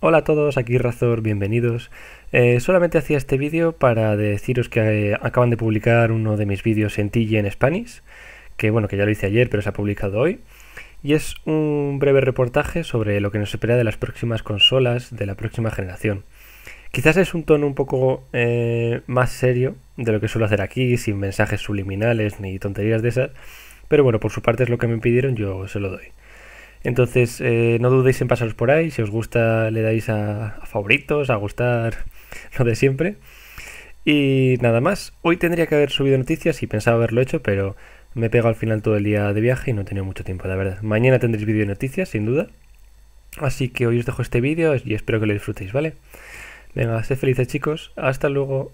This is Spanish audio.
Hola a todos, aquí Razor, bienvenidos. Eh, solamente hacía este vídeo para deciros que eh, acaban de publicar uno de mis vídeos en TG en Spanish, que bueno, que ya lo hice ayer, pero se ha publicado hoy. Y es un breve reportaje sobre lo que nos espera de las próximas consolas de la próxima generación. Quizás es un tono un poco eh, más serio de lo que suelo hacer aquí, sin mensajes subliminales ni tonterías de esas, pero bueno, por su parte es lo que me pidieron, yo se lo doy. Entonces, eh, no dudéis en pasaros por ahí. Si os gusta, le dais a, favoritos, a gustar, lo de siempre. Y nada más. Hoy tendría que haber subido noticias y pensaba haberlo hecho, pero me he pegado al final todo el día de viaje y no he tenido mucho tiempo, la verdad. Mañana tendréis vídeo de noticias, sin duda. Así que hoy os dejo este vídeo y espero que lo disfrutéis, ¿vale? Venga, sé felices chicos. Hasta luego.